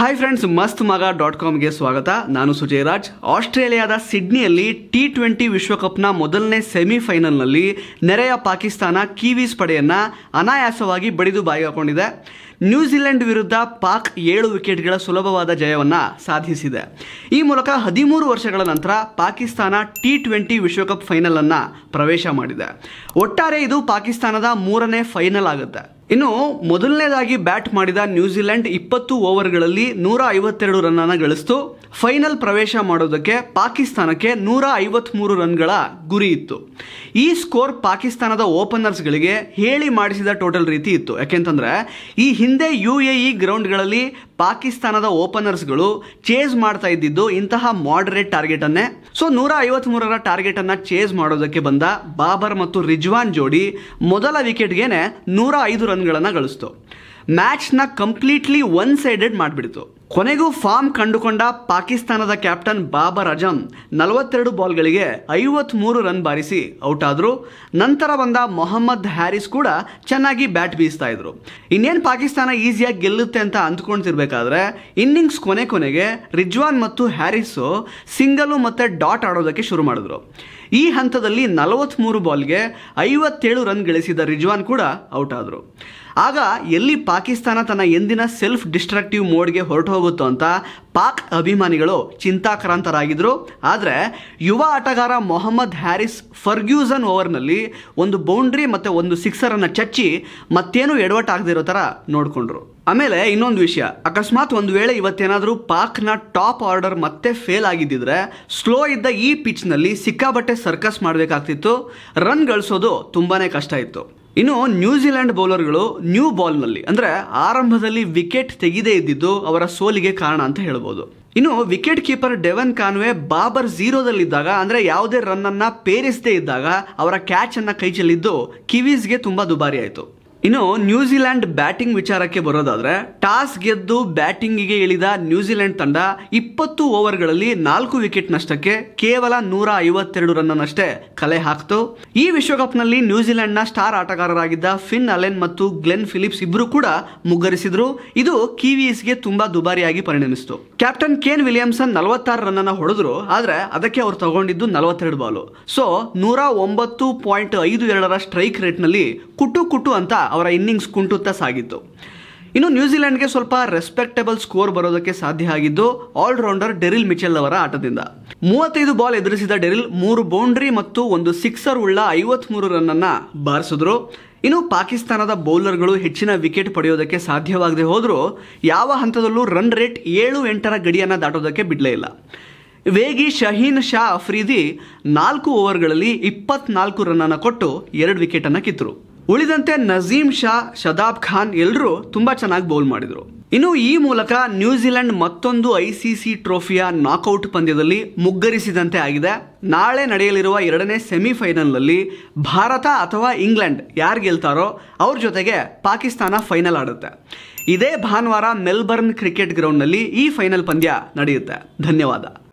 hi friends ಮಸ್ತ್ ಮಗ dot ಕಾಮ್ಗೆ ಸ್ವಾಗತ ನಾನು ಸುಜಯ್ ರಾಜ್ ಆಸ್ಟ್ರೇಲಿಯಾದ ಸಿಡ್ನಿಯಲ್ಲಿ ಟಿ ಟ್ವೆಂಟಿ ವಿಶ್ವಕಪ್ನ ಮೊದಲನೇ ಸೆಮಿಫೈನಲ್ನಲ್ಲಿ ನೆರೆಯ ಪಾಕಿಸ್ತಾನ ಕಿವೀಸ್ ಪಡೆಯನ್ನು ಅನಾಯಾಸವಾಗಿ ಬಡಿದು ಬಾಯಿ ಹಾಕೊಂಡಿದೆ ನ್ಯೂಜಿಲೆಂಡ್ ವಿರುದ್ಧ ಪಾಕ್ ಏಳು ವಿಕೆಟ್ಗಳ ಸುಲಭವಾದ ಜಯವನ್ನು ಸಾಧಿಸಿದೆ ಈ ಮೂಲಕ ಹದಿಮೂರು ವರ್ಷಗಳ ನಂತರ ಪಾಕಿಸ್ತಾನ ಟಿ ಟ್ವೆಂಟಿ ವಿಶ್ವಕಪ್ ಫೈನಲನ್ನು ಪ್ರವೇಶ ಮಾಡಿದೆ ಒಟ್ಟಾರೆ ಇದು ಪಾಕಿಸ್ತಾನದ ಮೂರನೇ ಫೈನಲ್ ಆಗುತ್ತೆ ಇನ್ನು ಮೊದಲನೇದಾಗಿ ಬ್ಯಾಟ್ ಮಾಡಿದ ನ್ಯೂಜಿಲೆಂಡ್ ಇಪ್ಪತ್ತು ಓವರ್ಗಳಲ್ಲಿ ನೂರ ಐವತ್ತೆರಡು ರನ್ನನ್ನು ಗಳಿಸ್ತು ಫೈನಲ್ ಪ್ರವೇಶ ಮಾಡೋದಕ್ಕೆ ಪಾಕಿಸ್ತಾನಕ್ಕೆ ನೂರ ಐವತ್ತ್ಮೂರು ರನ್ಗಳ ಗುರಿ ಇತ್ತು ಈ ಸ್ಕೋರ್ ಪಾಕಿಸ್ತಾನದ ಓಪನರ್ಸ್ಗಳಿಗೆ ಹೇಳಿ ಮಾಡಿಸಿದ ಟೋಟಲ್ ರೀತಿ ಇತ್ತು ಯಾಕೆಂತಂದರೆ ಈ ಹಿಂದೆ ಯು ಎ ಇ ಗ್ರೌಂಡ್ಗಳಲ್ಲಿ ಪಾಕಿಸ್ತಾನದ ಓಪನರ್ಸ್ಗಳು ಚೇಸ್ ಮಾಡ್ತಾ ಇದ್ದಿದ್ದು ಇಂತಹ ಮಾಡರೇಟ್ ಟಾರ್ಗೆಟನ್ನೇ ಸೊ ನೂರ ಐವತ್ಮೂರರ ಟಾರ್ಗೆಟ್ ಅನ್ನ ಚೇಸ್ ಮಾಡೋದಕ್ಕೆ ಬಂದ ಬಾಬರ್ ಮತ್ತು ರಿಜ್ವಾನ್ ಜೋಡಿ ಮೊದಲ ವಿಕೆಟ್ಗೇನೆ ನೂರ ಐದು ರನ್ ರನ್ಗಳನ್ನು ಗಳಿಸ್ತು ಮ್ಯಾಚ್ನ ಕಂಪ್ಲೀಟ್ಲಿ ಒನ್ ಸೈಡೆಡ್ ಮಾಡಿಬಿಡ್ತು ಕೊನೆಗೂ ಫಾರ್ಮ್ ಕಂಡುಕೊಂಡ ಪಾಕಿಸ್ತಾನದ ಕ್ಯಾಪ್ಟನ್ ಬಾಬರ್ ಅಜಂ ನಲವತ್ತೆರಡು ಬಾಲ್ಗಳಿಗೆ ಮೂರು ರನ್ ಬಾರಿಸಿ ಔಟ್ ಆದರು ನಂತರ ಬಂದ ಮೊಹಮ್ಮದ್ ಹ್ಯಾರಿಸ್ ಕೂಡ ಚೆನ್ನಾಗಿ ಬ್ಯಾಟ್ ಬೀಸ್ತಾ ಇದ್ರು ಇನ್ನೇನು ಪಾಕಿಸ್ತಾನ ಈಸಿಯಾಗಿ ಗೆಲ್ಲುತ್ತೆ ಅಂತ ಅಂದ್ಕೊಂತಿರ್ಬೇಕಾದ್ರೆ ಇನ್ನಿಂಗ್ಸ್ ಕೊನೆ ಕೊನೆಗೆ ರಿಜ್ವಾನ್ ಮತ್ತು ಹ್ಯಾರಿಸು ಸಿಂಗಲು ಮತ್ತು ಡಾಟ್ ಆಡೋದಕ್ಕೆ ಶುರು ಮಾಡಿದ್ರು ಈ ಹಂತದಲ್ಲಿ ನಲವತ್ತ್ಮೂರು ಬಾಲ್ಗೆ ಐವತ್ತೇಳು ರನ್ ಗಳಿಸಿದ ರಿಜ್ವಾನ್ ಕೂಡ ಔಟ್ ಆದರು ಆಗ ಎಲ್ಲಿ ಪಾಕಿಸ್ತಾನ ತನ್ನ ಎಂದಿನ ಸೆಲ್ಫ್ ಡಿಸ್ಟ್ರಕ್ಟಿವ್ ಮೋಡ್ಗೆ ಹೊರಟು ಹೋಗುತ್ತೋ ಅಂತ ಪಾಕ್ ಅಭಿಮಾನಿಗಳು ಚಿಂತಾಕ್ರಾಂತರಾಗಿದ್ದರು ಆದರೆ ಯುವ ಆಟಗಾರ ಮೊಹಮ್ಮದ್ ಹ್ಯಾರಿಸ್ ಫರ್ಗ್ಯೂಸನ್ ಓವರ್ನಲ್ಲಿ ಒಂದು ಬೌಂಡ್ರಿ ಮತ್ತು ಒಂದು ಸಿಕ್ಸರನ್ನು ಚಚ್ಚಿ ಮತ್ತೇನೂ ಆಗದಿರೋ ಥರ ನೋಡಿಕೊಂಡ್ರು ಆಮೇಲೆ ಇನ್ನೊಂದು ವಿಷಯ ಅಕಸ್ಮಾತ್ ಒಂದು ವೇಳೆ ಇವತ್ತೇನಾದರೂ ಪಾಕ್ನ ಟಾಪ್ ಆರ್ಡರ್ ಮತ್ತೆ ಫೇಲ್ ಆಗಿದ್ದಿದ್ರೆ ಸ್ಲೋ ಇದ್ದ ಈ ಪಿಚ್ನಲ್ಲಿ ಸಿಕ್ಕಾಬಟ್ಟೆ ಸರ್ಕಸ್ ಮಾಡಬೇಕಾಗ್ತಿತ್ತು ರನ್ ಗಳಿಸೋದು ತುಂಬಾ ಕಷ್ಟ ಇತ್ತು ಇನ್ನು ನ್ಯೂಜಿಲೆಂಡ್ ಬೌಲರ್ಗಳು ನ್ಯೂ ಬಾಲ್ನಲ್ಲಿ ಅಂದರೆ ಆರಂಭದಲ್ಲಿ ವಿಕೆಟ್ ತೆಗೆದೇ ಇದ್ದಿದ್ದು ಅವರ ಸೋಲಿಗೆ ಕಾರಣ ಅಂತ ಹೇಳ್ಬೋದು ಇನ್ನು wicket keeper Devon Conway Babar ಝೀರೋದಲ್ಲಿದ್ದಾಗ ಅಂದರೆ ಯಾವುದೇ ರನ್ನನ್ನು ಪೇರಿಸದೇ ಇದ್ದಾಗ ಅವರ ಕ್ಯಾಚನ್ನು ಕೈ ಚೆಲ್ಲಿದ್ದು ಕಿವೀಸ್ಗೆ ತುಂಬ ದುಬಾರಿ ಆಯಿತು ಇನ್ನು ನ್ಯೂಜಿಲೆಂಡ್ ಬ್ಯಾಟಿಂಗ್ ವಿಚಾರಕ್ಕೆ ಬರೋದಾದ್ರೆ ಟಾಸ್ ಗೆದ್ದು ಬ್ಯಾಟಿಂಗಿಗೆ ಇಳಿದ ನ್ಯೂಜಿಲೆಂಡ್ ತಂಡ ಇಪ್ಪತ್ತು ಓವರ್ಗಳಲ್ಲಿ ನಾಲ್ಕು ವಿಕೆಟ್ ನಷ್ಟಕ್ಕೆ ಕೇವಲ ನೂರ ಐವತ್ತೆರಡು ರನ್ನನ್ನಷ್ಟೇ ಕಲೆ ಹಾಕ್ತು ಈ ವಿಶ್ವಕಪ್ನಲ್ಲಿ ನ್ಯೂಜಿಲೆಂಡ್ನ ಸ್ಟಾರ್ ಆಟಗಾರರಾಗಿದ್ದ ಫಿನ್ ಅಲೆನ್ ಮತ್ತು ಗ್ಲೆನ್ ಫಿಲಿಪ್ಸ್ ಇಬ್ರು ಕೂಡ ಮುಗ್ಗರಿಸಿದ್ರು ಇದು ಕಿವಿಎಸ್ಗೆ ತುಂಬಾ ದುಬಾರಿಯಾಗಿ ಪರಿಣಮಿಸಿತು ಕ್ಯಾಪ್ಟನ್ ಕೇನ್ ವಿಲಿಯಮ್ಸನ್ ನಲವತ್ತಾರು ರನ್ನ ಹೊಡೆದ್ರು ಆದ್ರೆ ಅದಕ್ಕೆ ಅವ್ರು ತಗೊಂಡಿದ್ದು ನಲವತ್ತೆರಡು ಬಾಲು ಸೊ ನೂರ ಒಂಬತ್ತು ಪಾಯಿಂಟ್ ಐದು ಎರಡರ ಸ್ಟ್ರೈಕ್ ರೇಟ್ನಲ್ಲಿ ಕುಟು ಕುಟು ಅಂತ ಅವರ ಇನ್ನಿಂಗ್ಸ್ ಕುಂಟುತ್ತಾ ಸಾಗಿತ್ತು ಇನ್ನು ನ್ಯೂಜಿಲೆಂಡ್ಗೆ ಸ್ವಲ್ಪ ರೆಸ್ಪೆಕ್ಟಬಲ್ ಸ್ಕೋರ್ ಬರೋದಕ್ಕೆ ಸಾಧ್ಯ ಆಗಿದ್ದು ಆಲ್ರೌಂಡರ್ ಡೆರಿಲ್ ಮಿಚೆಲ್ ಅವರ ಆಟದಿಂದ ಮೂವತ್ತೈದು ಬಾಲ್ ಎದುರಿಸಿದ ಡೆರಿಲ್ ಮೂರು ಬೌಂಡ್ರಿ ಮತ್ತು ಒಂದು ಸಿಕ್ಸರ್ ಉಳ್ಳ ಐವತ್ಮೂರು ರನ್ನನ್ನು ಬಾರಿಸಿದ್ರು ಇನ್ನು ಪಾಕಿಸ್ತಾನದ ಬೌಲರ್ಗಳು ಹೆಚ್ಚಿನ ವಿಕೆಟ್ ಪಡೆಯೋದಕ್ಕೆ ಸಾಧ್ಯವಾಗದೆ ಹೋದರೂ ಯಾವ ಹಂತದಲ್ಲೂ ರನ್ ರೇಟ್ ಏಳು ಎಂಟರ ಗಡಿಯನ್ನು ದಾಟೋದಕ್ಕೆ ಬಿಡಲೇ ಇಲ್ಲ ವೇಗಿ ಶಹೀನ್ ಶಾ ಅಫ್ರೀದಿ ನಾಲ್ಕು ಓವರ್ಗಳಲ್ಲಿ ಇಪ್ಪತ್ನಾಲ್ಕು ರನ್ನನ್ನು ಕೊಟ್ಟು ಎರಡು ವಿಕೆಟನ್ನು ಕಿತ್ತರು ಉಳಿದಂತೆ ನಜೀಮ್ ಶಾ ಶದಾಬ್ ಖಾನ್ ಎಲ್ಲರೂ ತುಂಬಾ ಚೆನ್ನಾಗಿ ಬೌಲ್ ಮಾಡಿದರು ಇನ್ನು ಈ ಮೂಲಕ ನ್ಯೂಜಿಲೆಂಡ್ ಮತ್ತೊಂದು ಐ ಸಿ ಸಿ ಟ್ರೋಫಿಯ ನಾಕೌಟ್ ಪಂದ್ಯದಲ್ಲಿ ಮುಗ್ಗರಿಸಿದಂತೆ ಆಗಿದೆ ನಾಳೆ ನಡೆಯಲಿರುವ ಎರಡನೇ ಸೆಮಿಫೈನಲ್ನಲ್ಲಿ ಭಾರತ ಅಥವಾ ಇಂಗ್ಲೆಂಡ್ ಯಾರು ಗೆಲ್ತಾರೋ ಅವ್ರ ಜೊತೆಗೆ ಪಾಕಿಸ್ತಾನ ಫೈನಲ್ ಆಡುತ್ತೆ ಇದೇ ಭಾನುವಾರ ಮೆಲ್ಬರ್ನ್ ಕ್ರಿಕೆಟ್ ಗ್ರೌಂಡ್ನಲ್ಲಿ ಈ ಫೈನಲ್ ಪಂದ್ಯ ನಡೆಯುತ್ತೆ ಧನ್ಯವಾದ